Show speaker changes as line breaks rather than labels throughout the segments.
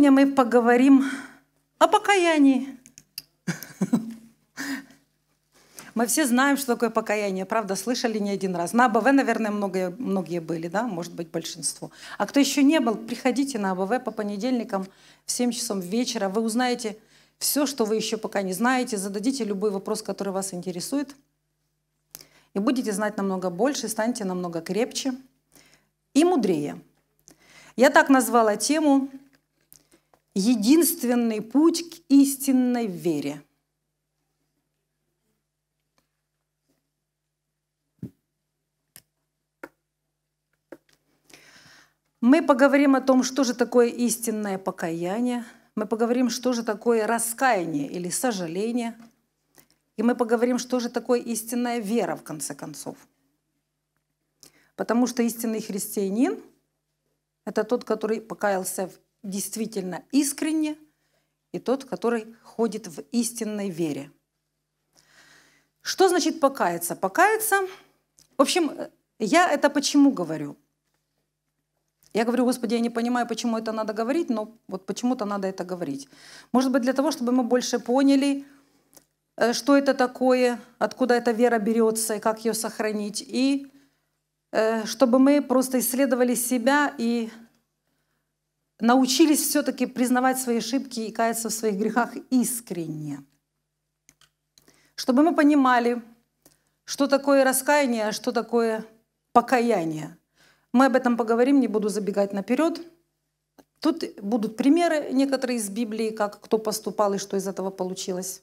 Сегодня мы поговорим о покаянии. Мы все знаем, что такое покаяние, правда, слышали не один раз. На АБВ, наверное, многие, многие были, да, может быть, большинство. А кто еще не был, приходите на АБВ по понедельникам в 7 часов вечера. Вы узнаете все, что вы еще пока не знаете, зададите любой вопрос, который вас интересует. И будете знать намного больше, станете намного крепче и мудрее. Я так назвала тему единственный путь к истинной вере. Мы поговорим о том, что же такое истинное покаяние, мы поговорим, что же такое раскаяние или сожаление, и мы поговорим, что же такое истинная вера, в конце концов. Потому что истинный христианин — это тот, который покаялся действительно искренне, и тот, который ходит в истинной вере. Что значит покаяться? Покаяться, в общем, я это почему говорю? Я говорю, Господи, я не понимаю, почему это надо говорить, но вот почему-то надо это говорить. Может быть, для того, чтобы мы больше поняли, э, что это такое, откуда эта вера берется и как ее сохранить, и э, чтобы мы просто исследовали себя и научились все-таки признавать свои ошибки и каяться в своих грехах искренне. Чтобы мы понимали, что такое раскаяние, а что такое покаяние. Мы об этом поговорим, не буду забегать наперед. Тут будут примеры некоторые из Библии, как кто поступал и что из этого получилось.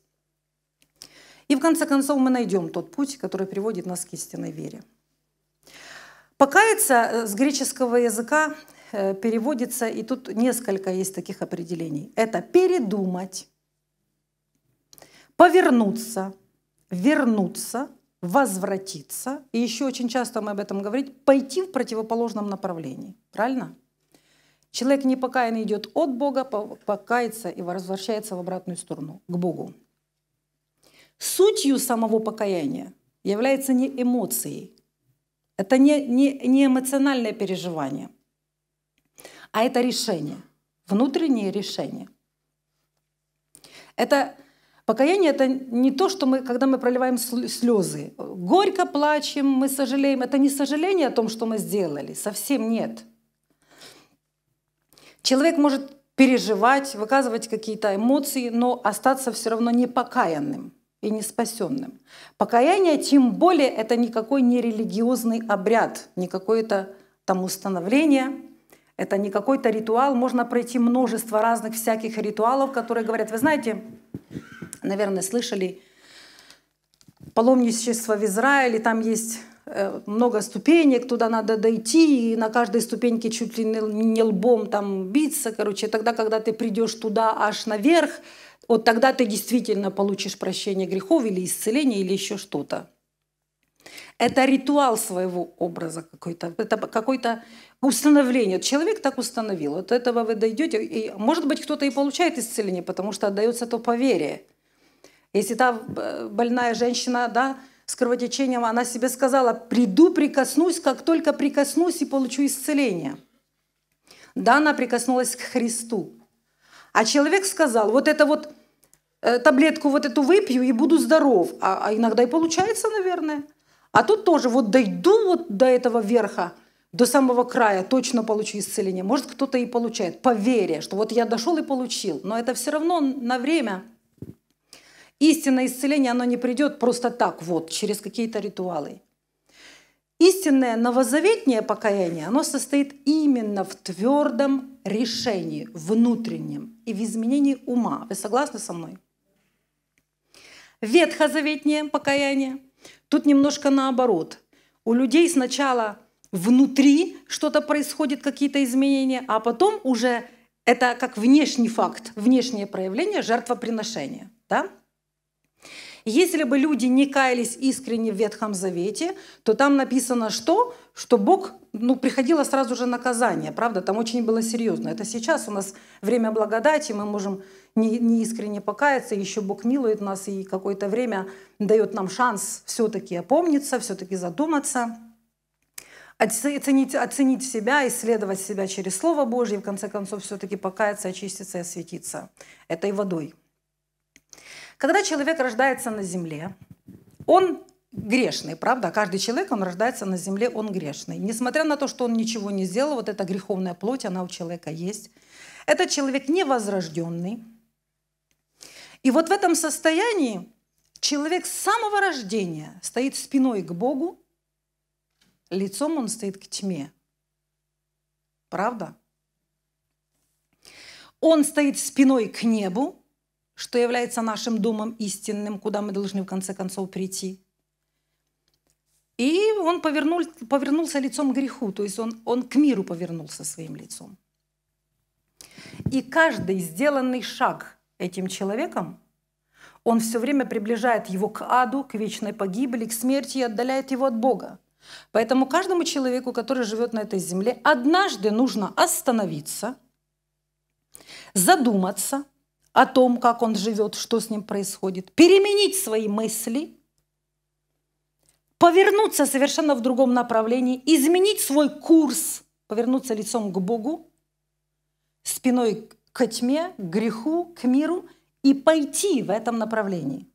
И в конце концов мы найдем тот путь, который приводит нас к истинной вере. Покаяться э, с греческого языка Э, переводится, и тут несколько есть таких определений. Это передумать, повернуться, вернуться, возвратиться. И еще очень часто мы об этом говорим, пойти в противоположном направлении. Правильно? Человек непокаянный идет от Бога, покается и возвращается в обратную сторону, к Богу. Сутью самого покаяния является не эмоцией. Это не, не, не эмоциональное переживание – а это решение, внутреннее решение. Это покаяние — это не то, что мы, когда мы проливаем слезы, горько плачем, мы сожалеем. Это не сожаление о том, что мы сделали, совсем нет. Человек может переживать, выказывать какие-то эмоции, но остаться все равно непокаянным и не спасенным. Покаяние, тем более, это никакой не религиозный обряд, никакое какое-то там установление, это не какой-то ритуал, можно пройти множество разных всяких ритуалов, которые говорят, вы знаете, наверное, слышали, паломничество в Израиле, там есть э, много ступенек, туда надо дойти, и на каждой ступеньке чуть ли не лбом там биться, короче, тогда, когда ты придешь туда аж наверх, вот тогда ты действительно получишь прощение грехов или исцеление, или еще что-то. Это ритуал своего образа какой-то, это какой-то установление. Человек так установил. Вот этого вы дойдете. И, может быть, кто-то и получает исцеление, потому что отдается то поверие. Если та э, больная женщина, да, с кровотечением, она себе сказала, приду, прикоснусь, как только прикоснусь и получу исцеление. Да, она прикоснулась к Христу. А человек сказал, вот это вот э, таблетку вот эту выпью и буду здоров. А, а иногда и получается, наверное. А тут тоже вот дойду вот до этого верха – до самого края, точно получу исцеление. Может, кто-то и получает, по вере, что вот я дошел и получил. Но это все равно на время. Истинное исцеление, оно не придет просто так, вот, через какие-то ритуалы. Истинное новозаветнее покаяние, оно состоит именно в твердом решении, внутреннем и в изменении ума. Вы согласны со мной? Ветхозаветнее покаяние. Тут немножко наоборот. У людей сначала внутри что-то происходит, какие-то изменения, а потом уже это как внешний факт, внешнее проявление жертвоприношения. Да? Если бы люди не каялись искренне в Ветхом Завете, то там написано что? Что Бог, ну, приходило сразу же наказание, правда? Там очень было серьезно. Это сейчас у нас время благодати, мы можем не, не искренне покаяться, еще Бог милует нас и какое-то время дает нам шанс все-таки опомниться, все-таки задуматься оценить, оценить себя, исследовать себя через Слово Божье, и в конце концов все-таки покаяться, очиститься и осветиться этой водой. Когда человек рождается на земле, он грешный, правда? Каждый человек, он рождается на земле, он грешный. Несмотря на то, что он ничего не сделал, вот эта греховная плоть, она у человека есть. Этот человек невозрожденный. И вот в этом состоянии человек с самого рождения стоит спиной к Богу, лицом он стоит к тьме. Правда? Он стоит спиной к небу, что является нашим домом истинным, куда мы должны в конце концов прийти. И он повернул, повернулся лицом к греху, то есть он, он к миру повернулся своим лицом. И каждый сделанный шаг этим человеком, он все время приближает его к аду, к вечной погибели, к смерти и отдаляет его от Бога. Поэтому каждому человеку, который живет на этой земле, однажды нужно остановиться, задуматься о том, как он живет, что с ним происходит, переменить свои мысли, повернуться совершенно в другом направлении, изменить свой курс, повернуться лицом к Богу, спиной к тьме, к греху, к миру и пойти в этом направлении.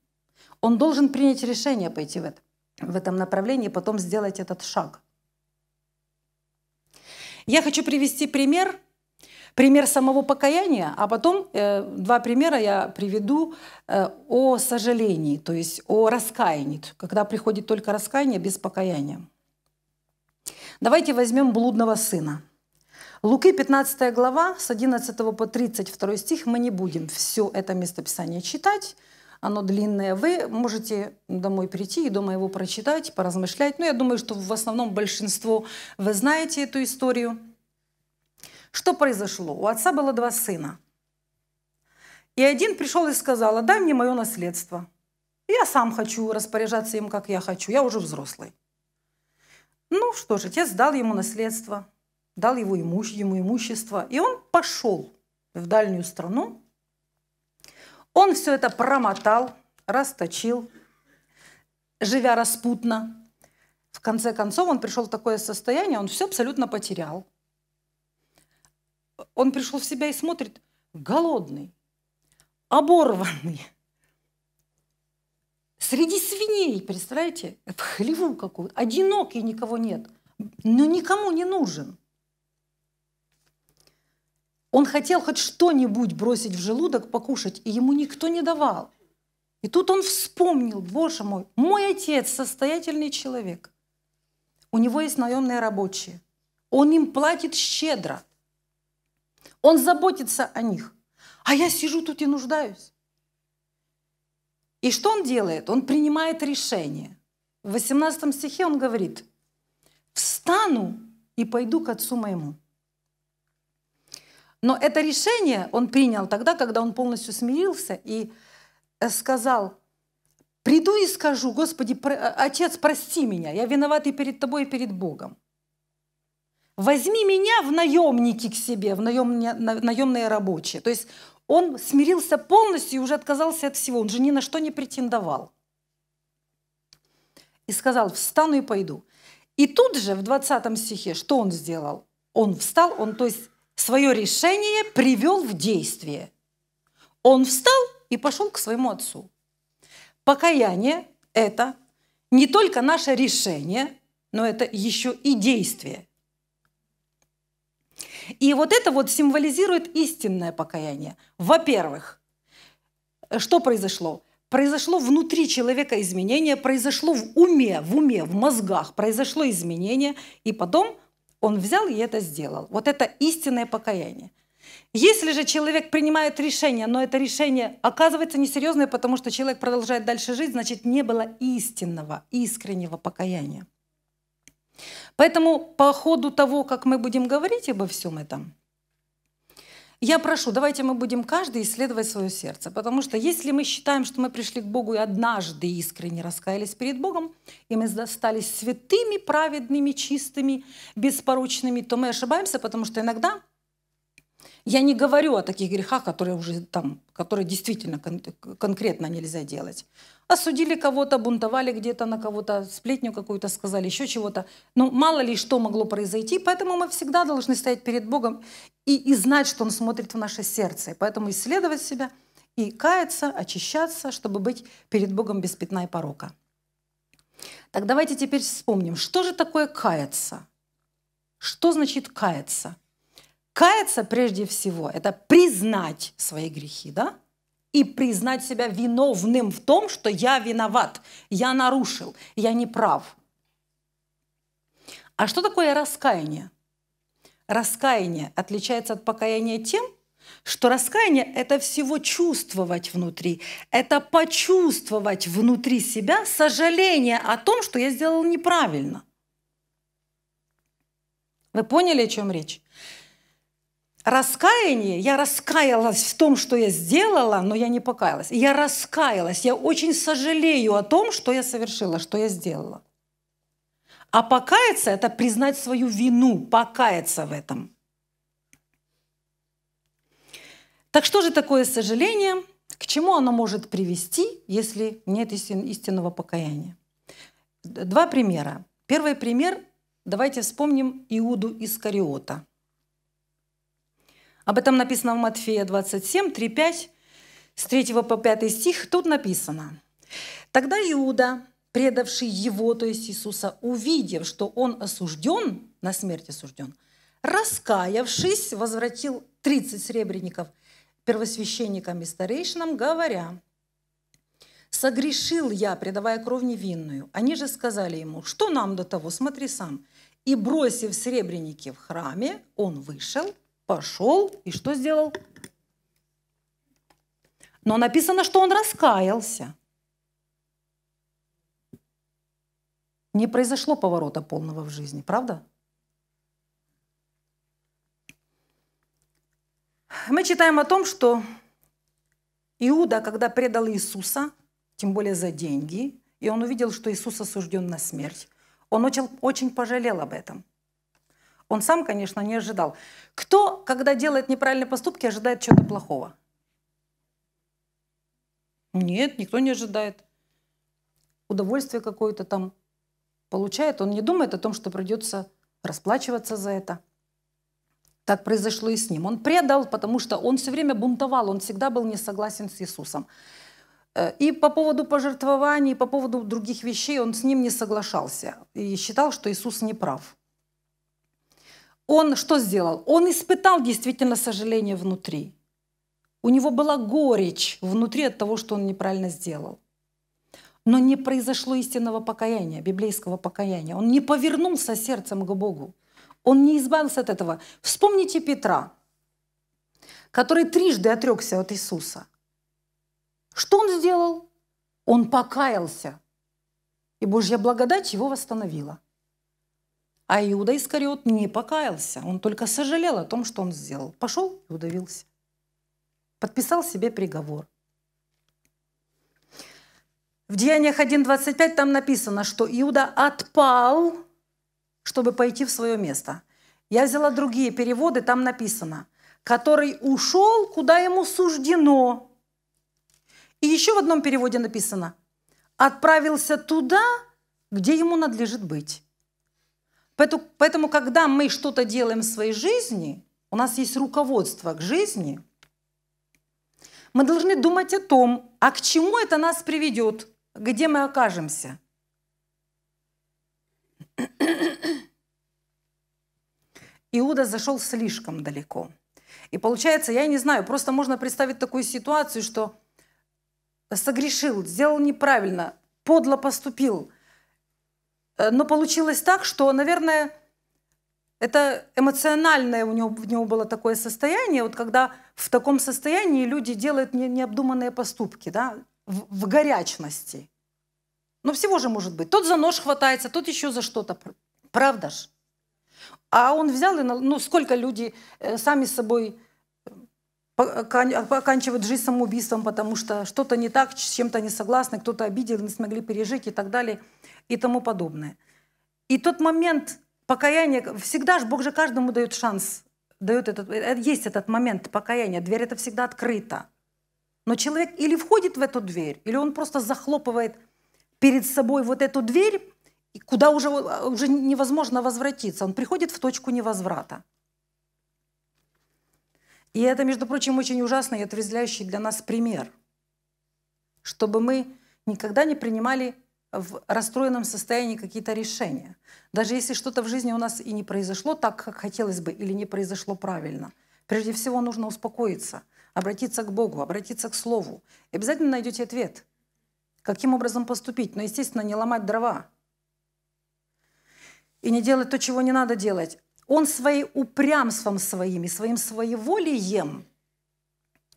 Он должен принять решение пойти в это в этом направлении, потом сделать этот шаг. Я хочу привести пример, пример самого покаяния, а потом э, два примера я приведу э, о сожалении, то есть о раскаянии, когда приходит только раскаяние без покаяния. Давайте возьмем блудного сына. Луки 15 глава с 11 по 32 стих мы не будем все это местописание читать оно длинное. Вы можете домой прийти и дома его прочитать, поразмышлять. Но ну, я думаю, что в основном большинство вы знаете эту историю. Что произошло? У отца было два сына. И один пришел и сказал, «Дай мне мое наследство. Я сам хочу распоряжаться им, как я хочу. Я уже взрослый. Ну что же, отец дал ему наследство, дал его имущество, ему имущество. И он пошел в дальнюю страну он все это промотал, расточил, живя распутно. В конце концов, он пришел в такое состояние, он все абсолютно потерял. Он пришел в себя и смотрит, голодный, оборванный, среди свиней, представляете, в хлеву какую-то, одинокий никого нет, но никому не нужен – он хотел хоть что-нибудь бросить в желудок, покушать, и ему никто не давал. И тут он вспомнил, боже мой, мой отец состоятельный человек. У него есть наемные рабочие. Он им платит щедро. Он заботится о них. А я сижу тут и нуждаюсь. И что он делает? Он принимает решение. В 18 стихе он говорит, «Встану и пойду к отцу моему». Но это решение он принял тогда, когда он полностью смирился и э, сказал, приду и скажу, Господи, про... Э, Отец, прости меня, я виноват и перед Тобой, и перед Богом. Возьми меня в наемники к себе, в наем... наемные рабочие. То есть он смирился полностью и уже отказался от всего, он же ни на что не претендовал. И сказал, встану и пойду. И тут же в 20 стихе, что он сделал? Он встал, он, то есть свое решение привел в действие. Он встал и пошел к своему отцу. Покаяние – это не только наше решение, но это еще и действие. И вот это вот символизирует истинное покаяние. Во-первых, что произошло? Произошло внутри человека изменение, произошло в уме, в уме, в мозгах, произошло изменение, и потом он взял и это сделал. Вот это истинное покаяние. Если же человек принимает решение, но это решение оказывается несерьезное, потому что человек продолжает дальше жить, значит, не было истинного, искреннего покаяния. Поэтому по ходу того, как мы будем говорить обо всем этом, я прошу, давайте мы будем каждый исследовать свое сердце, потому что если мы считаем, что мы пришли к Богу и однажды искренне раскаялись перед Богом, и мы стали святыми, праведными, чистыми, беспорочными, то мы ошибаемся, потому что иногда я не говорю о таких грехах, которые уже там, которые действительно кон- конкретно нельзя делать осудили кого-то, бунтовали где-то на кого-то, сплетню какую-то сказали, еще чего-то. Но ну, мало ли что могло произойти, поэтому мы всегда должны стоять перед Богом и, и знать, что Он смотрит в наше сердце. поэтому исследовать себя и каяться, очищаться, чтобы быть перед Богом без пятна и порока. Так давайте теперь вспомним, что же такое каяться? Что значит каяться? Каяться прежде всего – это признать свои грехи, да? – и признать себя виновным в том, что я виноват, я нарушил, я не прав. А что такое раскаяние? Раскаяние отличается от покаяния тем, что раскаяние – это всего чувствовать внутри, это почувствовать внутри себя сожаление о том, что я сделал неправильно. Вы поняли, о чем речь? раскаяние, я раскаялась в том, что я сделала, но я не покаялась. Я раскаялась, я очень сожалею о том, что я совершила, что я сделала. А покаяться – это признать свою вину, покаяться в этом. Так что же такое сожаление? К чему оно может привести, если нет истинного покаяния? Два примера. Первый пример – давайте вспомним Иуду Искариота – об этом написано в Матфея 27, 3, 5, с 3 по 5 стих. Тут написано. «Тогда Иуда, предавший его, то есть Иисуса, увидев, что он осужден, на смерть осужден, раскаявшись, возвратил 30 сребреников первосвященникам и старейшинам, говоря, «Согрешил я, предавая кровь невинную». Они же сказали ему, «Что нам до того? Смотри сам». И, бросив сребреники в храме, он вышел – пошел и что сделал? Но написано, что он раскаялся. Не произошло поворота полного в жизни, правда? Мы читаем о том, что Иуда, когда предал Иисуса, тем более за деньги, и он увидел, что Иисус осужден на смерть, он очень, очень пожалел об этом – он сам, конечно, не ожидал. Кто, когда делает неправильные поступки, ожидает чего-то плохого? Нет, никто не ожидает. Удовольствие какое-то там получает. Он не думает о том, что придется расплачиваться за это. Так произошло и с ним. Он предал, потому что он все время бунтовал, он всегда был не согласен с Иисусом. Э, и по поводу пожертвований, и по поводу других вещей он с ним не соглашался и считал, что Иисус не прав он что сделал? Он испытал действительно сожаление внутри. У него была горечь внутри от того, что он неправильно сделал. Но не произошло истинного покаяния, библейского покаяния. Он не повернулся сердцем к Богу. Он не избавился от этого. Вспомните Петра, который трижды отрекся от Иисуса. Что он сделал? Он покаялся. И Божья благодать его восстановила. А Иуда Искариот не покаялся, он только сожалел о том, что он сделал. Пошел и удавился. Подписал себе приговор. В Деяниях 1.25 там написано, что Иуда отпал, чтобы пойти в свое место. Я взяла другие переводы, там написано, который ушел, куда ему суждено. И еще в одном переводе написано, отправился туда, где ему надлежит быть. Поэтому, поэтому когда мы что-то делаем в своей жизни, у нас есть руководство к жизни, мы должны думать о том, а к чему это нас приведет, где мы окажемся. Иуда зашел слишком далеко. И получается, я не знаю, просто можно представить такую ситуацию, что согрешил, сделал неправильно, подло поступил, Э, но получилось так, что, наверное, это эмоциональное у него, у него было такое состояние, вот когда в таком состоянии люди делают не, необдуманные поступки, да, в, в горячности. Ну, всего же может быть. Тот за нож хватается, тот еще за что-то. Правда ж? А он взял и... Ну, сколько люди э, сами с собой оканчивают жизнь самоубийством, потому что что-то не так, с чем-то не согласны, кто-то обидел, не смогли пережить и так далее и тому подобное. И тот момент покаяния, всегда же Бог же каждому дает шанс, дает этот, э, есть этот момент покаяния, дверь это всегда открыта. Но человек или входит в эту дверь, или он просто захлопывает перед собой вот эту дверь, куда уже, э, уже невозможно возвратиться. Он приходит в точку невозврата. И это, между прочим, очень ужасный и отрезвляющий для нас пример, чтобы мы никогда не принимали в расстроенном состоянии какие-то решения. Даже если что-то в жизни у нас и не произошло так, как хотелось бы, или не произошло правильно, прежде всего нужно успокоиться, обратиться к Богу, обратиться к Слову. И обязательно найдете ответ, каким образом поступить. Но, естественно, не ломать дрова и не делать то, чего не надо делать, он своим упрямством своим и своим своеволием,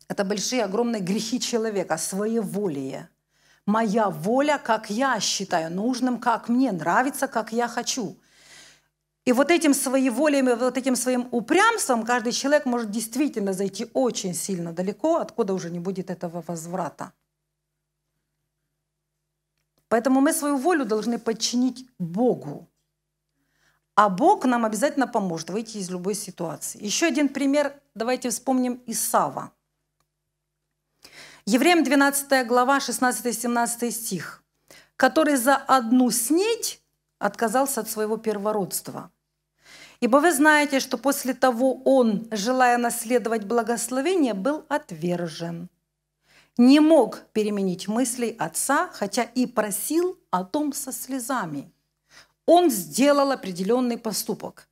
это большие, огромные грехи человека, своеволие. Моя воля, как я считаю нужным, как мне нравится, как я хочу. И вот этим своеволием и вот этим своим упрямством каждый человек может действительно зайти очень сильно далеко, откуда уже не будет этого возврата. Поэтому мы свою волю должны подчинить Богу. А Бог нам обязательно поможет выйти из любой ситуации. Еще один пример, давайте вспомним Исава. Евреям 12 глава, 16-17 стих, который за одну снить отказался от своего первородства. Ибо вы знаете, что после того он, желая наследовать благословение, был отвержен. Не мог переменить мыслей отца, хотя и просил о том со слезами – он сделал определенный поступок.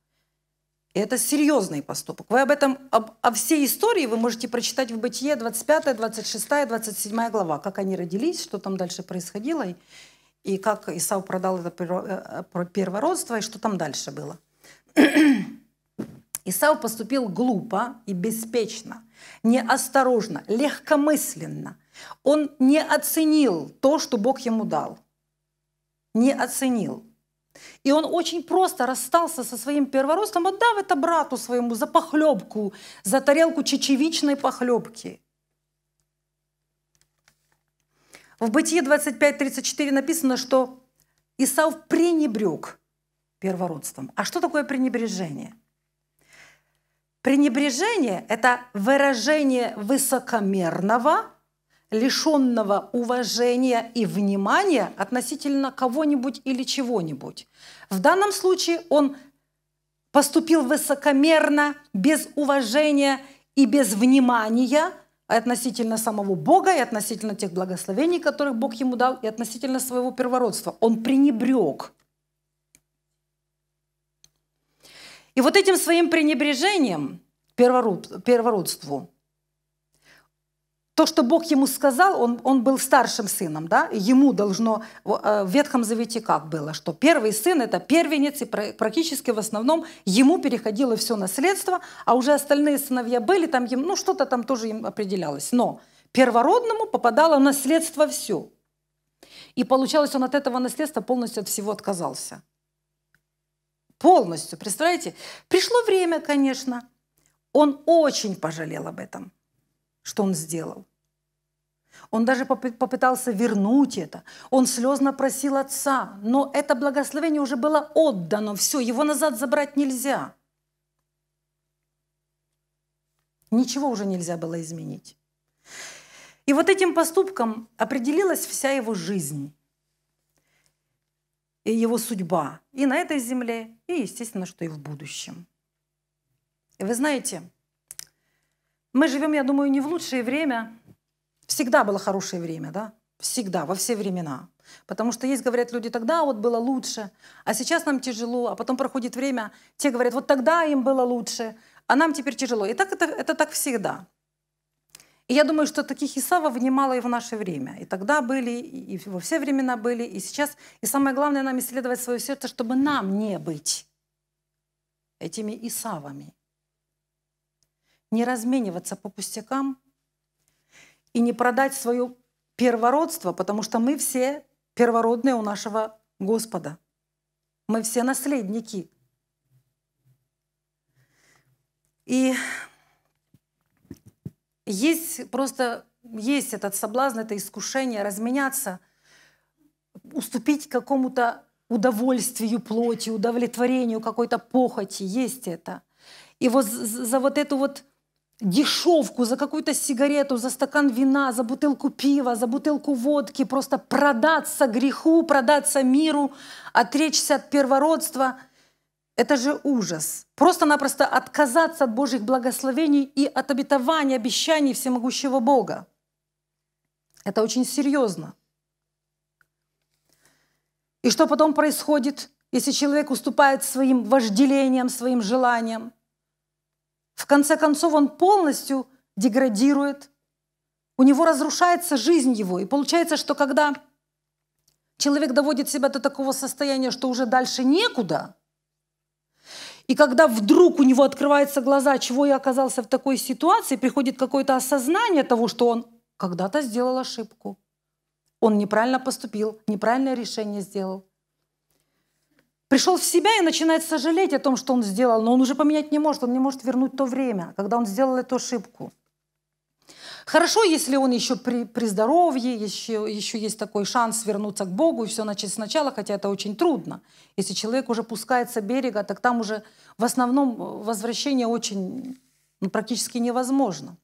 И это серьезный поступок. Вы об этом, об, о всей истории вы можете прочитать в Бытие 25, 26, 27 глава, как они родились, что там дальше происходило, и, и как Исав продал это э, э, первородство, и что там дальше было. Исав поступил глупо и беспечно, неосторожно, легкомысленно. Он не оценил то, что Бог ему дал. Не оценил. И он очень просто расстался со своим первородством, отдав это брату своему за похлебку, за тарелку чечевичной похлебки. В Бытие 25.34 написано, что Исав пренебрег первородством. А что такое пренебрежение? Пренебрежение – это выражение высокомерного, лишенного уважения и внимания относительно кого-нибудь или чего-нибудь. В данном случае он поступил высокомерно, без уважения и без внимания относительно самого Бога и относительно тех благословений, которых Бог ему дал, и относительно своего первородства. Он пренебрег. И вот этим своим пренебрежением первородству – то, что Бог ему сказал, он, он был старшим сыном, да, ему должно, э, в Ветхом Завете как было, что первый сын – это первенец, и практически в основном ему переходило все наследство, а уже остальные сыновья были, там ему ну, что-то там тоже им определялось. Но первородному попадало наследство все. И получалось, он от этого наследства полностью от всего отказался. Полностью, представляете? Пришло время, конечно, он очень пожалел об этом что он сделал. Он даже попытался вернуть это. Он слезно просил отца, но это благословение уже было отдано. Все, его назад забрать нельзя. Ничего уже нельзя было изменить. И вот этим поступком определилась вся его жизнь и его судьба и на этой земле, и, естественно, что и в будущем. И вы знаете, мы живем, я думаю, не в лучшее время. Всегда было хорошее время, да? Всегда, во все времена. Потому что есть, говорят люди, тогда вот было лучше, а сейчас нам тяжело, а потом проходит время, те говорят, вот тогда им было лучше, а нам теперь тяжело. И так это, это так всегда. И я думаю, что таких Исавов немало и в наше время. И тогда были, и во все времена были, и сейчас. И самое главное нам исследовать свое сердце, чтобы нам не быть этими Исавами не размениваться по пустякам и не продать свое первородство, потому что мы все первородные у нашего Господа. Мы все наследники. И есть просто есть этот соблазн, это искушение разменяться, уступить какому-то удовольствию плоти, удовлетворению какой-то похоти. Есть это. И вот за вот эту вот дешевку, за какую-то сигарету, за стакан вина, за бутылку пива, за бутылку водки, просто продаться греху, продаться миру, отречься от первородства. Это же ужас. Просто-напросто отказаться от Божьих благословений и от обетований, обещаний всемогущего Бога. Это очень серьезно. И что потом происходит, если человек уступает своим вожделениям, своим желаниям – в конце концов, он полностью деградирует, у него разрушается жизнь его. И получается, что когда человек доводит себя до такого состояния, что уже дальше некуда, и когда вдруг у него открываются глаза, чего я оказался в такой ситуации, приходит какое-то осознание того, что он когда-то сделал ошибку. Он неправильно поступил, неправильное решение сделал пришел в себя и начинает сожалеть о том, что он сделал, но он уже поменять не может, он не может вернуть то время, когда он сделал эту ошибку. Хорошо, если он еще при, при здоровье, еще, еще есть такой шанс вернуться к Богу и все начать сначала, хотя это очень трудно. Если человек уже пускается берега, так там уже в основном э, возвращение очень ну, практически невозможно.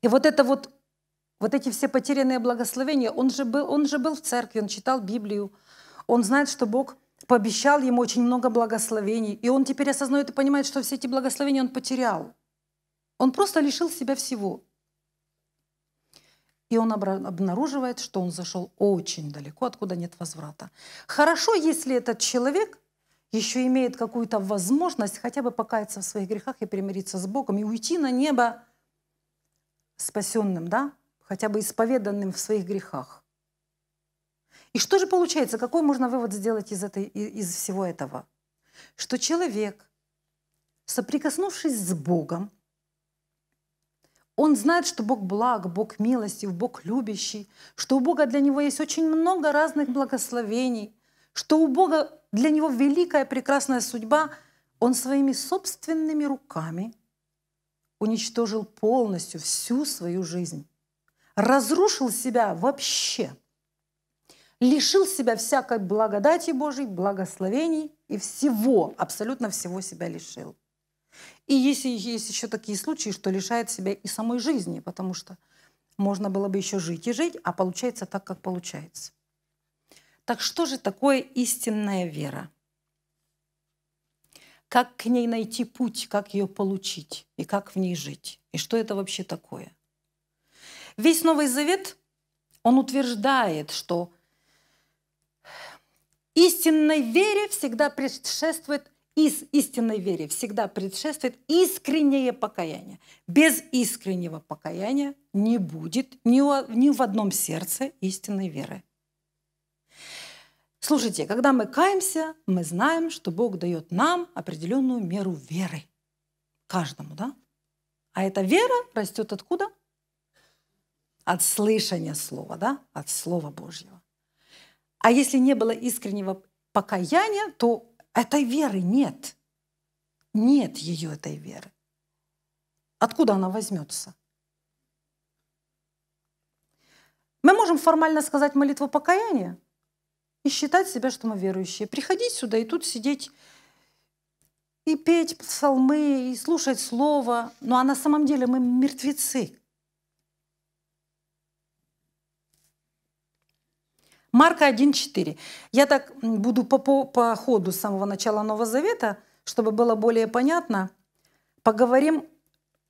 И вот это вот, вот эти все потерянные благословения, он же, был, он же был в церкви, он читал Библию, он знает, что Бог пообещал ему очень много благословений. И он теперь осознает и понимает, что все эти благословения он потерял. Он просто лишил себя всего. И он обнаруживает, что он зашел очень далеко, откуда нет возврата. Хорошо, если этот человек еще имеет какую-то возможность хотя бы покаяться в своих грехах и примириться с Богом и уйти на небо спасенным, да, хотя бы исповеданным в своих грехах. И что же получается? Какой можно вывод сделать из, этой, из всего этого? Что человек, соприкоснувшись с Богом, он знает, что Бог благ, Бог милостив, Бог любящий, что у Бога для него есть очень много разных благословений, что у Бога для него великая прекрасная судьба. Он своими собственными руками уничтожил полностью всю свою жизнь, разрушил себя вообще – лишил себя всякой благодати Божьей, благословений и всего, абсолютно всего себя лишил. И если есть еще такие случаи, что лишает себя и самой жизни, потому что можно было бы еще жить и жить, а получается так, как получается. Так что же такое истинная вера? Как к ней найти путь, как ее получить и как в ней жить? И что это вообще такое? Весь Новый Завет, он утверждает, что Истинной вере всегда предшествует из истинной вере всегда предшествует искреннее покаяние. Без искреннего покаяния не будет ни, у, ни в одном сердце истинной веры. Слушайте, когда мы каемся, мы знаем, что Бог дает нам определенную меру веры. Каждому, да? А эта вера растет откуда? От слышания слова, да? От слова Божьего. А если не было искреннего покаяния, то этой веры нет. Нет ее этой веры. Откуда она возьмется? Мы можем формально сказать молитву покаяния и считать себя, что мы верующие. Приходить сюда и тут сидеть и петь псалмы, и слушать слово. Но а на самом деле мы мертвецы. Марка 1.4. Я так буду по, по, по ходу с самого начала Нового Завета, чтобы было более понятно, поговорим,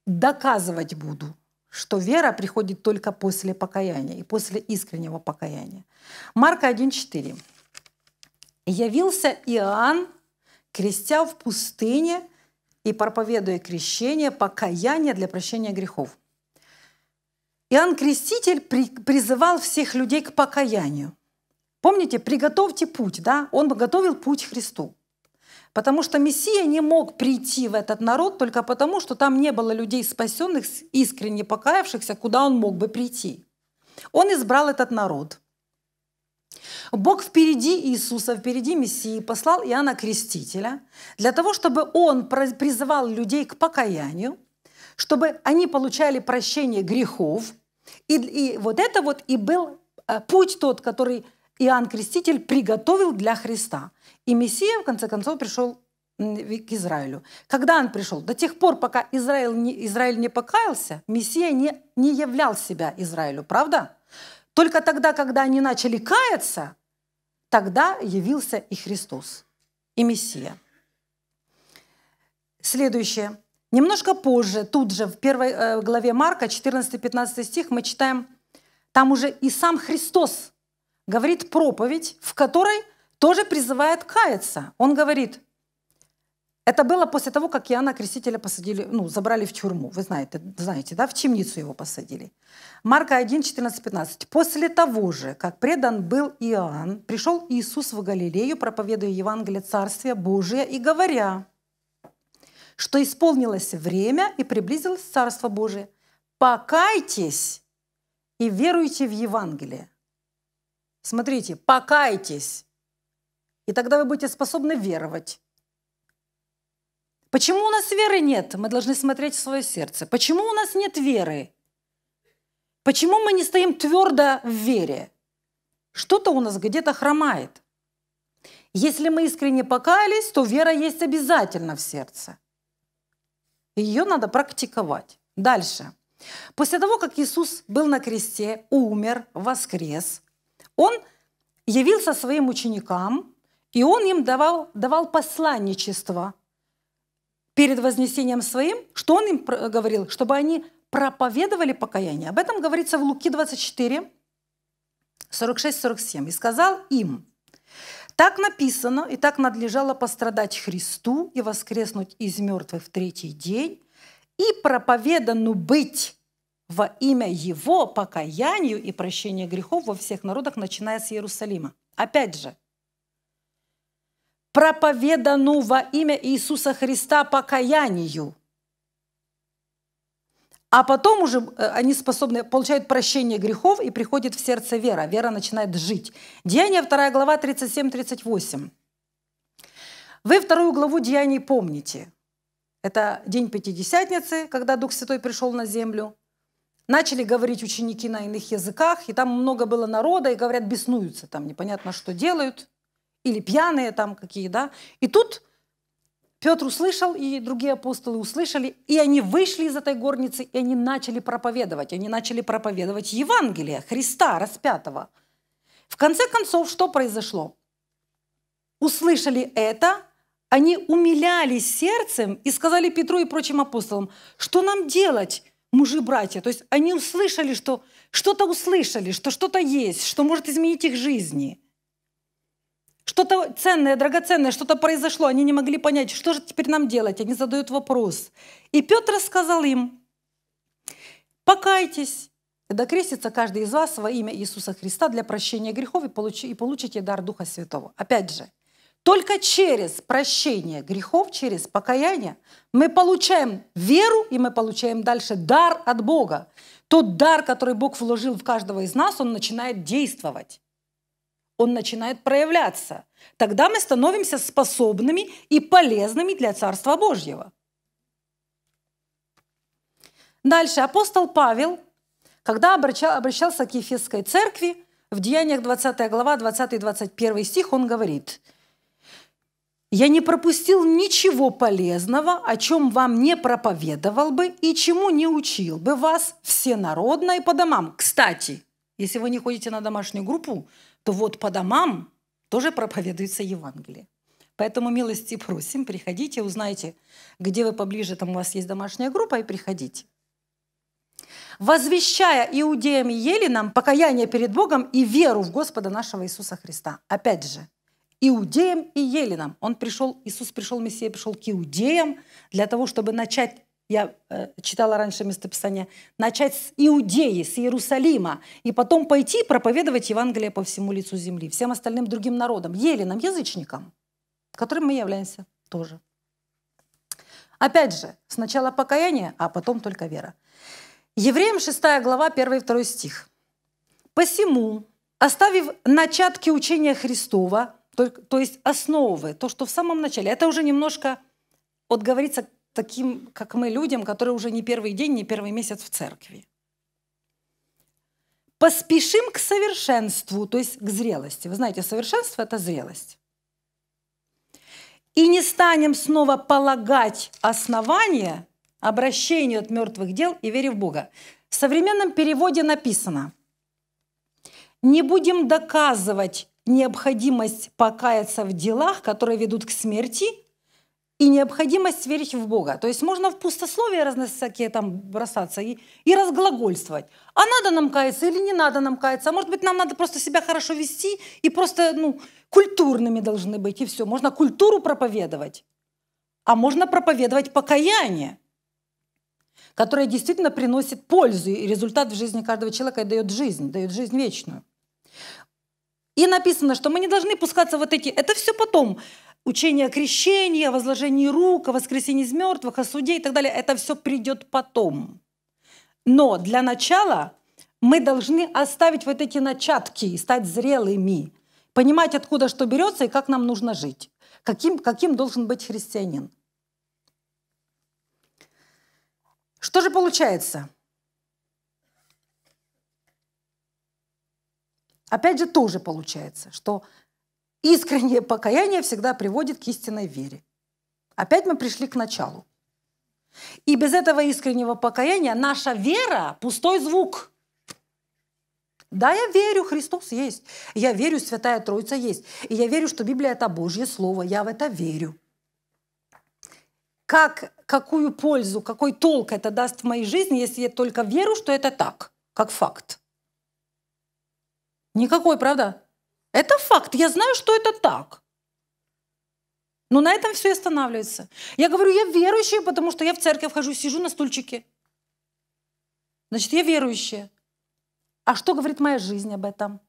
доказывать буду, что вера приходит только после покаяния и после искреннего покаяния. Марка 1.4. «Явился Иоанн, крестя в пустыне и проповедуя крещение, покаяние для прощения грехов». Иоанн Креститель призывал всех людей к покаянию – Помните, приготовьте путь, да? Он готовил путь Христу. Потому что Мессия не мог прийти в этот народ только потому, что там не было людей спасенных, искренне покаявшихся, куда он мог бы прийти. Он избрал этот народ. Бог впереди Иисуса, впереди Мессии послал Иоанна Крестителя для того, чтобы он призывал людей к покаянию, чтобы они получали прощение грехов. И, и вот это вот и был а, путь тот, который Иоанн Креститель приготовил для Христа. И Мессия, в конце концов, пришел к Израилю. Когда он пришел? До тех пор, пока Израиль не, Израиль не покаялся, Мессия не, не являл себя Израилю, правда? Только тогда, когда они начали каяться, тогда явился и Христос, и Мессия. Следующее. Немножко позже, тут же, в первой э, главе Марка, 14-15 стих, мы читаем, там уже и сам Христос говорит проповедь, в которой тоже призывает каяться. Он говорит, это было после того, как Иоанна Крестителя посадили, ну, забрали в тюрьму. Вы знаете, знаете, да, в темницу его посадили. Марка 1, 14, 15. «После того же, как предан был Иоанн, пришел Иисус в Галилею, проповедуя Евангелие Царствия Божия и говоря, что исполнилось время и приблизилось Царство Божие. Покайтесь и веруйте в Евангелие. Смотрите, покайтесь, и тогда вы будете способны веровать. Почему у нас веры нет? Мы должны смотреть в свое сердце. Почему у нас нет веры? Почему мы не стоим твердо в вере? Что-то у нас где-то хромает. Если мы искренне покаялись, то вера есть обязательно в сердце. Ее надо практиковать. Дальше. После того, как Иисус был на кресте, умер, воскрес, он явился своим ученикам, и он им давал, давал посланничество перед вознесением своим, что он им говорил, чтобы они проповедовали покаяние. Об этом говорится в Луки 24, 46-47. «И сказал им, так написано, и так надлежало пострадать Христу и воскреснуть из мертвых в третий день, и проповедану быть во имя Его покаянию и прощению грехов во всех народах, начиная с Иерусалима. Опять же, проповедану во имя Иисуса Христа покаянию. А потом уже э, они способны, получают прощение грехов и приходит в сердце вера. Вера начинает жить. Деяние 2 глава 37-38. Вы вторую главу Деяний помните. Это день Пятидесятницы, когда Дух Святой пришел на землю. Начали говорить ученики на иных языках, и там много было народа, и говорят, беснуются там, непонятно, что делают, или пьяные там какие, да. И тут Петр услышал, и другие апостолы услышали, и они вышли из этой горницы, и они начали проповедовать. Они начали проповедовать Евангелие Христа распятого. В конце концов, что произошло? Услышали это, они умилялись сердцем и сказали Петру и прочим апостолам, что нам делать? мужи-братья. То есть они услышали, что что-то услышали, что что-то есть, что может изменить их жизни. Что-то ценное, драгоценное, что-то произошло. Они не могли понять, что же теперь нам делать. Они задают вопрос. И Петр сказал им, покайтесь, да крестится каждый из вас во имя Иисуса Христа для прощения грехов и получите дар Духа Святого. Опять же, только через прощение грехов, через покаяние мы получаем веру, и мы получаем дальше дар от Бога. Тот дар, который Бог вложил в каждого из нас, он начинает действовать. Он начинает проявляться. Тогда мы становимся способными и полезными для Царства Божьего. Дальше апостол Павел, когда обращался к Ефесской церкви, в Деяниях 20 глава, 20-21 стих, он говорит – я не пропустил ничего полезного, о чем вам не проповедовал бы и чему не учил бы вас всенародно и по домам. Кстати, если вы не ходите на домашнюю группу, то вот по домам тоже проповедуется Евангелие. Поэтому милости просим, приходите, узнайте, где вы поближе, там у вас есть домашняя группа, и приходите. «Возвещая иудеям и еленам покаяние перед Богом и веру в Господа нашего Иисуса Христа». Опять же, иудеям и еленам. Он пришел, Иисус пришел, Мессия пришел к иудеям для того, чтобы начать я э, читала раньше местописание, начать с Иудеи, с Иерусалима, и потом пойти проповедовать Евангелие по всему лицу земли, всем остальным другим народам, еленам, язычникам, которым мы являемся тоже. Опять же, сначала покаяние, а потом только вера. Евреям 6 глава, 1 и 2 стих. «Посему, оставив начатки учения Христова, то, то есть основы, то, что в самом начале, это уже немножко отговориться таким, как мы, людям, которые уже не первый день, не первый месяц в церкви. Поспешим к совершенству, то есть к зрелости. Вы знаете, совершенство – это зрелость. И не станем снова полагать основание обращению от мертвых дел и вере в Бога. В современном переводе написано – не будем доказывать необходимость покаяться в делах, которые ведут к смерти, и необходимость верить в Бога. То есть можно в пустословие всякие там бросаться и, и разглагольствовать. А надо нам каяться или не надо нам каяться? А может быть, нам надо просто себя хорошо вести и просто ну, культурными должны быть, и все. Можно культуру проповедовать, а можно проповедовать покаяние, которое действительно приносит пользу и результат в жизни каждого человека и дает жизнь, дает жизнь вечную. И написано, что мы не должны пускаться вот эти... Это все потом. Учение о крещении, о возложении рук, о воскресении из мертвых, о суде и так далее. Это все придет потом. Но для начала мы должны оставить вот эти начатки и стать зрелыми. Понимать, откуда что берется и как нам нужно жить. Каким, каким должен быть христианин. Что же получается? Опять же, тоже получается, что искреннее покаяние всегда приводит к истинной вере. Опять мы пришли к началу. И без этого искреннего покаяния наша вера – пустой звук. Да, я верю, Христос есть. Я верю, Святая Троица есть. И я верю, что Библия – это Божье Слово. Я в это верю. Как, какую пользу, какой толк это даст в моей жизни, если я только верю, что это так, как факт? Никакой, правда? Это факт. Я знаю, что это так. Но на этом все и останавливается. Я говорю, я верующая, потому что я в церковь хожу, сижу на стульчике. Значит, я верующая. А что говорит моя жизнь об этом?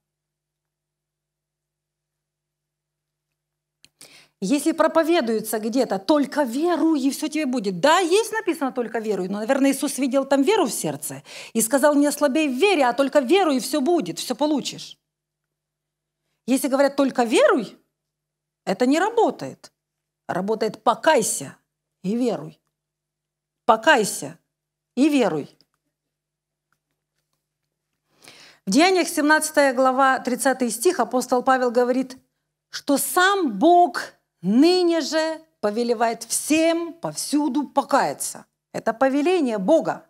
Если проповедуется где-то «только веру и все тебе будет». Да, есть написано «только веру, но, наверное, Иисус видел там веру в сердце и сказал «не ослабей в вере, а только веру и все будет, все получишь». Если говорят «только веруй», это не работает. Работает «покайся и веруй». «Покайся и веруй». В Деяниях 17 глава 30 стих апостол Павел говорит, что сам Бог – Ныне же повелевает всем повсюду покаяться. Это повеление Бога.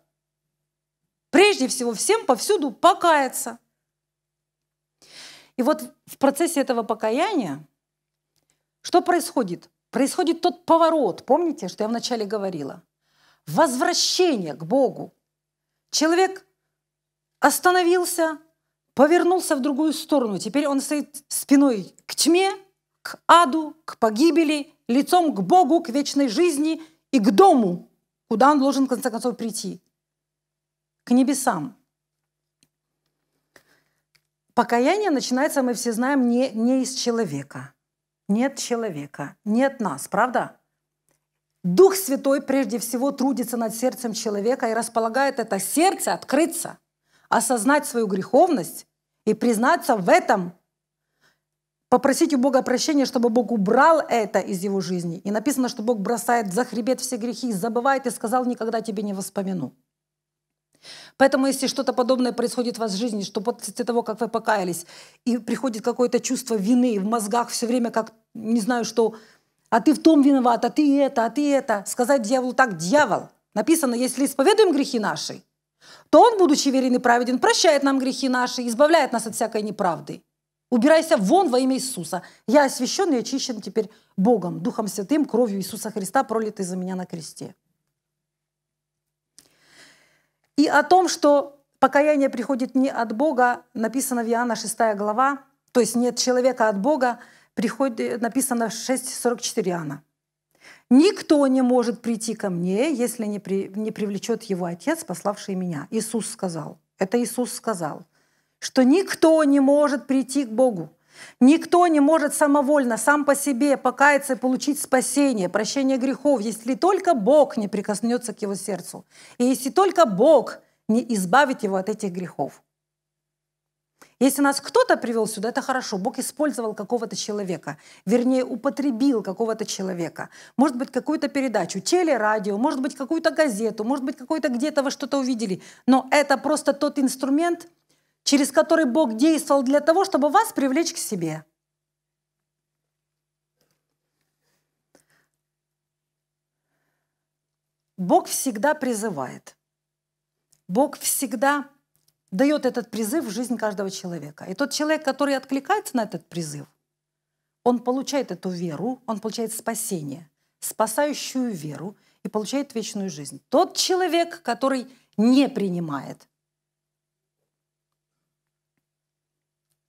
Прежде всего всем повсюду покаяться. И вот в процессе этого покаяния что происходит? Происходит тот поворот, помните, что я вначале говорила? Возвращение к Богу. Человек остановился, повернулся в другую сторону. Теперь он стоит спиной к тьме, к аду, к погибели, лицом к Богу, к вечной жизни и к дому, куда он должен, в конце концов, прийти, к небесам. Покаяние начинается, мы все знаем, не, не из человека. Нет человека, нет нас, правда? Дух Святой прежде всего трудится над сердцем человека и располагает это сердце открыться, осознать свою греховность и признаться в этом попросить у Бога прощения, чтобы Бог убрал это из его жизни. И написано, что Бог бросает за хребет все грехи, забывает и сказал, никогда тебе не воспомяну. Поэтому если что-то подобное происходит в вашей жизни, что после того, как вы покаялись, и приходит какое-то чувство вины в мозгах все время, как не знаю что, а ты в том виноват, а ты это, а ты это, сказать дьяволу так, дьявол, написано, если исповедуем грехи наши, то он, будучи верен и праведен, прощает нам грехи наши, избавляет нас от всякой неправды. Убирайся вон во имя Иисуса. Я освящен и очищен теперь Богом, Духом Святым, кровью Иисуса Христа, пролитой за меня на кресте. И о том, что покаяние приходит не от Бога, написано в Иоанна 6 глава, то есть нет человека от Бога, приходит, э, написано в 6.44 Иоанна. «Никто не может прийти ко мне, если не, при, не привлечет его Отец, пославший меня». Иисус сказал. Это Иисус сказал – что никто не может прийти к Богу. Никто не может самовольно, сам по себе покаяться и получить спасение, прощение грехов, если только Бог не прикоснется к его сердцу, и если только Бог не избавит его от этих грехов. Если нас кто-то привел сюда, это хорошо. Бог использовал какого-то человека, вернее, употребил какого-то человека. Может быть, какую-то передачу, телерадио, может быть, какую-то газету, может быть, какой-то где-то вы что-то увидели. Но это просто тот инструмент, через который Бог действовал для того, чтобы вас привлечь к себе. Бог всегда призывает. Бог всегда дает этот призыв в жизнь каждого человека. И тот человек, который откликается на этот призыв, он получает эту веру, он получает спасение, спасающую веру и получает вечную жизнь. Тот человек, который не принимает –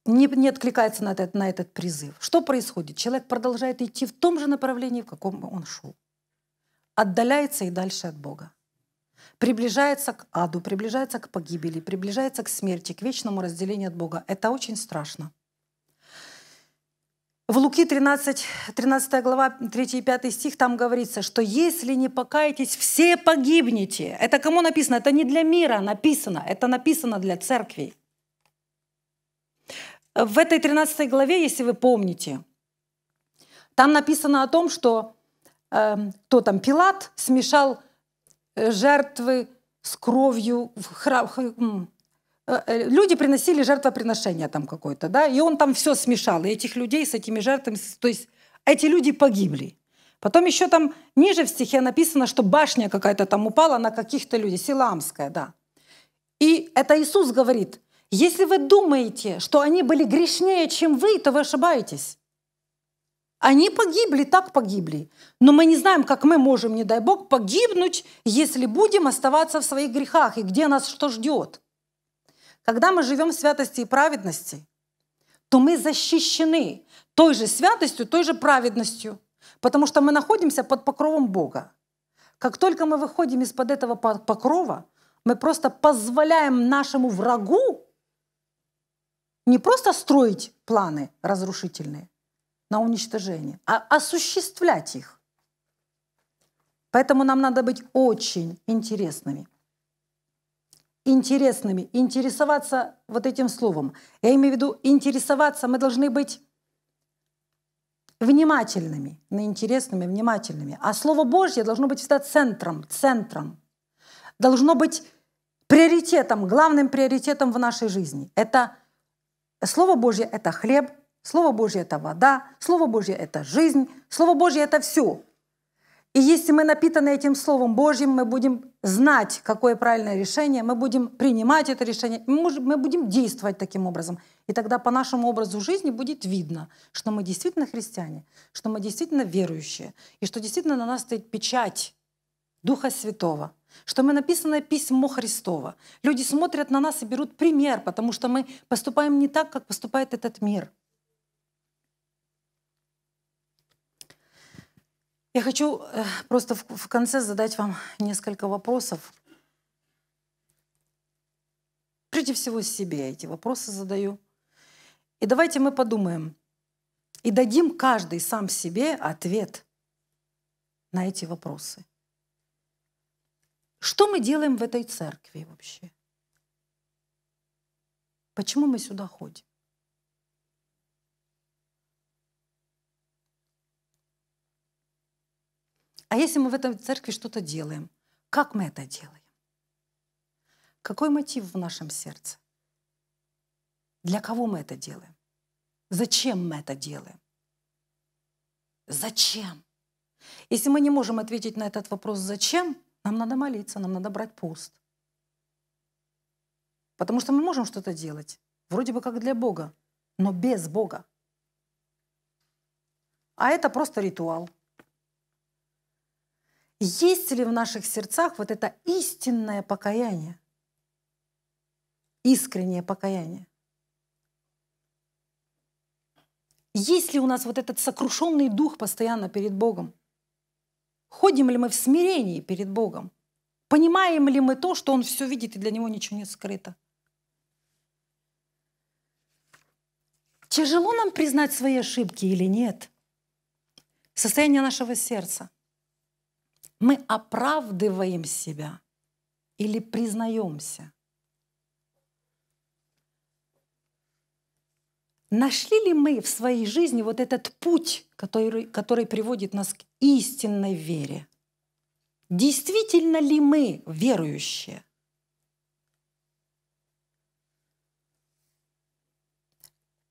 не, не откликается на этот, на этот призыв. Что происходит? Человек продолжает идти в том же направлении, в каком он шел. Отдаляется и дальше от Бога. Приближается к аду, приближается к погибели, приближается к смерти, к вечному разделению от Бога. Это очень страшно. В Луки 13, 13 глава, 3 и 5 стих, там говорится, что если не покаетесь, все погибнете. Это кому написано? Это не для мира написано, это написано для церкви в этой 13 главе, если вы помните, там написано о том, что э, эм, кто там, Пилат смешал э, жертвы с кровью в храм. Э, э, люди приносили жертвоприношение там какое-то, да, и он там все смешал, и этих людей с этими жертвами, то есть эти люди погибли. Потом еще там ниже в стихе написано, что башня какая-то там упала на каких-то людей, Силамская, да. И это Иисус говорит, если вы думаете, что они были грешнее, чем вы, то вы ошибаетесь. Они погибли, так погибли. Но мы не знаем, как мы можем, не дай бог, погибнуть, если будем оставаться в своих грехах и где нас что ждет. Когда мы живем в святости и праведности, то мы защищены той же святостью, той же праведностью, потому что мы находимся под покровом Бога. Как только мы выходим из-под этого покрова, мы просто позволяем нашему врагу не просто строить планы разрушительные на уничтожение, а осуществлять их. Поэтому нам надо быть очень интересными. Интересными, интересоваться вот этим словом. Я имею в виду интересоваться, мы должны быть внимательными, на интересными, внимательными. А Слово Божье должно быть всегда центром, центром. Должно быть приоритетом, главным приоритетом в нашей жизни. Это Слово Божье – это хлеб, Слово Божье – это вода, Слово Божье – это жизнь, Слово Божье – это все. И если мы напитаны этим Словом Божьим, мы будем знать, какое правильное решение, мы будем принимать это решение, мы будем действовать таким образом. И тогда по нашему образу жизни будет видно, что мы действительно христиане, что мы действительно верующие, и что действительно на нас стоит печать Духа Святого – что мы написано письмо Христова. Люди смотрят на нас и берут пример, потому что мы поступаем не так, как поступает этот мир. Я хочу э, просто в конце задать вам несколько вопросов. Прежде всего себе эти вопросы задаю. И давайте мы подумаем и дадим каждый сам себе ответ на эти вопросы. Что мы делаем в этой церкви вообще? Почему мы сюда ходим? А если мы в этой церкви что-то делаем, как мы это делаем? Какой мотив в нашем сердце? Для кого мы это делаем? Зачем мы это делаем? Зачем? Если мы не можем ответить на этот вопрос «зачем», нам надо молиться, нам надо брать пост. Потому что мы можем что-то делать, вроде бы как для Бога, но без Бога. А это просто ритуал. Есть ли в наших сердцах вот это истинное покаяние, искреннее покаяние? Есть ли у нас вот этот сокрушенный дух постоянно перед Богом? Ходим ли мы в смирении перед Богом? Понимаем ли мы то, что Он все видит и для Него ничего не скрыто? Тяжело нам признать свои ошибки или нет? Состояние нашего сердца. Мы оправдываем себя или признаемся. Нашли ли мы в своей жизни вот этот путь, который, который приводит нас к истинной вере? Действительно ли мы верующие?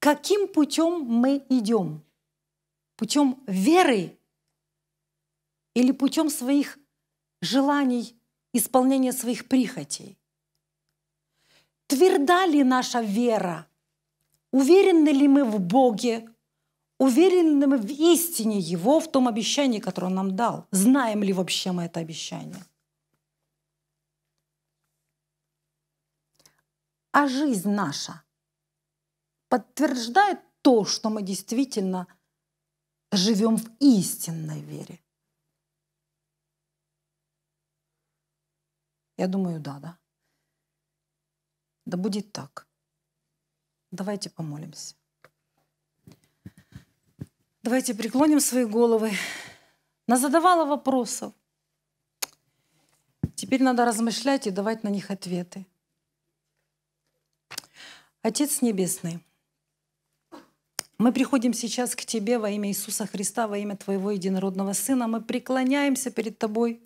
Каким путем мы идем? Путем веры или путем своих желаний, исполнения своих прихотей? Тверда ли наша вера – Уверены ли мы в Боге? Уверены ли мы в истине Его, в том обещании, которое Он нам дал? Знаем ли вообще мы это обещание? А жизнь наша подтверждает то, что мы действительно живем в истинной вере. Я думаю, да, да. Да будет так. Давайте помолимся. Давайте преклоним свои головы. Она вопросов. Теперь надо размышлять и давать на них ответы. Отец Небесный, мы приходим сейчас к Тебе во имя Иисуса Христа, во имя Твоего Единородного Сына. Мы преклоняемся перед Тобой,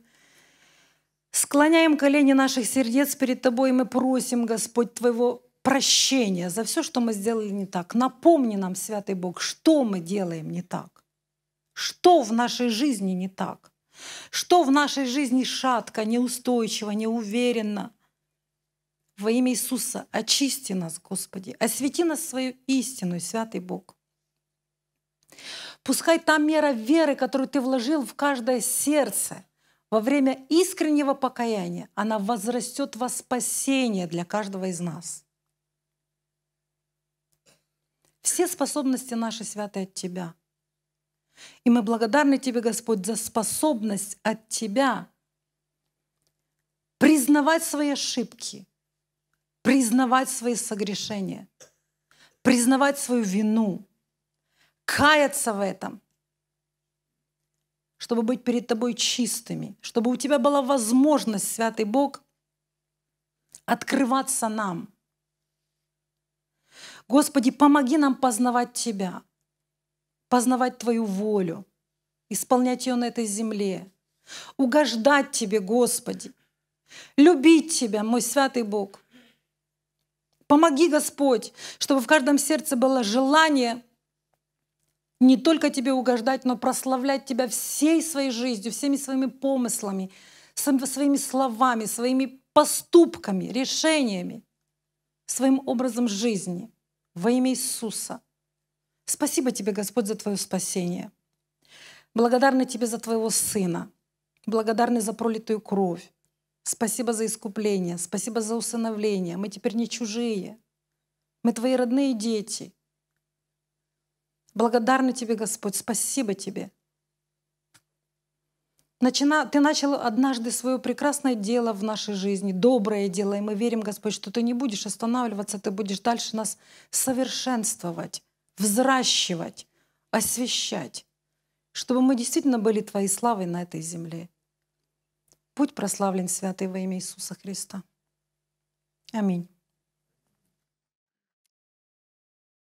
склоняем колени наших сердец перед Тобой, и мы просим, Господь, Твоего прощения за все, что мы сделали не так. Напомни нам, святый Бог, что мы делаем не так, что в нашей жизни не так, что в нашей жизни шатко, неустойчиво, неуверенно. Во имя Иисуса очисти нас, Господи, освети нас свою истину, святый Бог. Пускай та мера веры, которую ты вложил в каждое сердце во время искреннего покаяния, она возрастет во спасение для каждого из нас. Все способности наши святы от Тебя. И мы благодарны Тебе, Господь, за способность от Тебя признавать свои ошибки, признавать свои согрешения, признавать свою вину, каяться в этом, чтобы быть перед Тобой чистыми, чтобы у Тебя была возможность, Святый Бог, открываться нам – Господи, помоги нам познавать Тебя, познавать Твою волю, исполнять ее на этой земле, угождать Тебе, Господи, любить Тебя, мой святый Бог. Помоги, Господь, чтобы в каждом сердце было желание не только Тебе угождать, но прославлять Тебя всей своей жизнью, всеми своими помыслами, своими словами, своими поступками, решениями, своим образом жизни – во имя Иисуса. Спасибо тебе, Господь, за твое спасение. Благодарны тебе за твоего сына. Благодарны за пролитую кровь. Спасибо за искупление, спасибо за усыновление. Мы теперь не чужие. Мы твои родные дети. Благодарны тебе, Господь, спасибо тебе – Начина... Ты начал однажды свое прекрасное дело в нашей жизни, доброе дело, и мы верим, Господь, что ты не будешь останавливаться, ты будешь дальше нас совершенствовать, взращивать, освещать, чтобы мы действительно были Твоей славой на этой земле. Будь прославлен, святый во имя Иисуса Христа. Аминь.